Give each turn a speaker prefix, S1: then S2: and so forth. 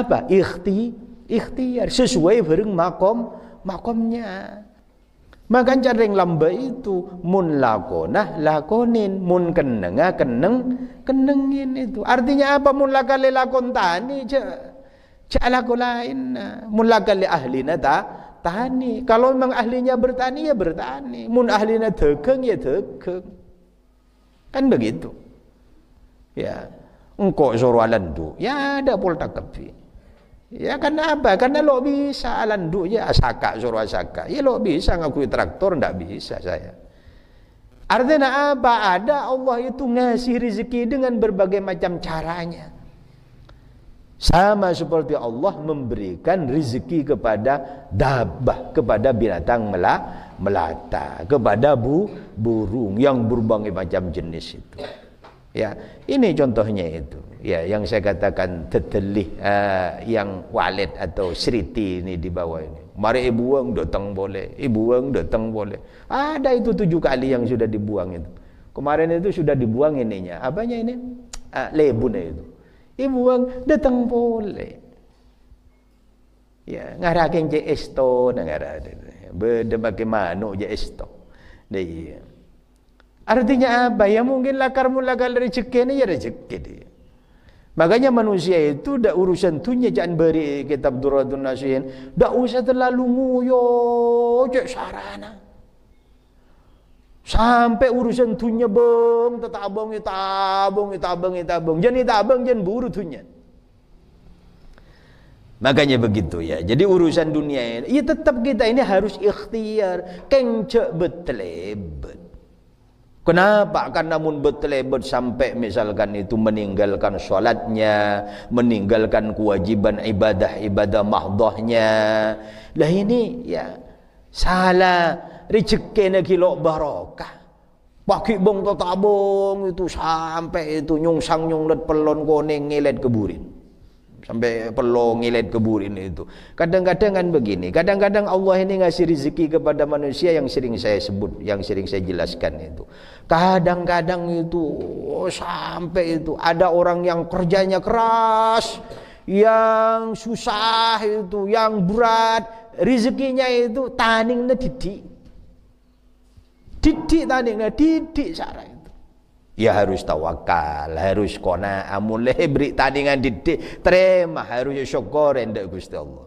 S1: apa ikhti ikhtiar sesuai bareng makom makomnya maka yang lamba itu mun lakonah lakonin mun kenenga keneng kenengin itu artinya apa mun lakale lakon tani ja laku lain mun lakale ahlina ta tani kalau memang ahlinya bertani ya bertani mun ahlinya degeng ya tekeng kan begitu ya engkau zoro ya ada pol kepi ya karena apa karena lo bisa alandu ah, ya asaka zoro asaka ya lo bisa ngakui traktor ndak bisa saya artinya apa ada Allah itu ngasih rezeki dengan berbagai macam caranya sama seperti Allah memberikan rezeki kepada dabah, kepada binatang melata, kepada bu, burung yang berbagai macam jenis itu ya ini contohnya itu ya yang saya katakan tetelih uh, yang walet atau seriti ini di bawah ini mari ibu wang datang boleh ibu wang datang boleh ada itu tujuh kali yang sudah dibuang itu kemarin itu sudah dibuang ininya apanya ini uh, eh, lebunnya itu ibu wang datang boleh ya ngarakin je esto ngara berde bagaimana je esto dia nah, Artinya apa? Ya mungkin lakar mula kali rezeki ini ya rezeki dia. Makanya manusia itu udah urusan tunya jangan beri kitab Duratun Nasihin. Dak usah terlalu nguyo cek sarana. Sampai urusan tunya beng, tetabong, itabong, itabong, itabong. Jangan itabong, jangan buru tunya. Makanya begitu ya. Jadi urusan dunia ini, ya tetap kita ini harus ikhtiar. Kengcek betlebet. Kenapa? Karena namun bertelebat sampai misalkan itu meninggalkan sholatnya, meninggalkan kewajiban ibadah-ibadah mahdohnya. Lah ini ya salah rezeki kena lo barokah. Pakai bong to tabung itu sampai itu nyungsang nyunglet pelon koning ngelet keburin sampai perlu ngilet ini itu. Kadang-kadang kan begini, kadang-kadang Allah ini ngasih rezeki kepada manusia yang sering saya sebut, yang sering saya jelaskan itu. Kadang-kadang itu oh, sampai itu ada orang yang kerjanya keras, yang susah itu, yang berat, rezekinya itu taningnya didik. Didik taningnya, didik sarang. Ya harus tawakal, harus kona amul eh, beri tandingan didik, terima harus ya syukur hendak Gusti Allah.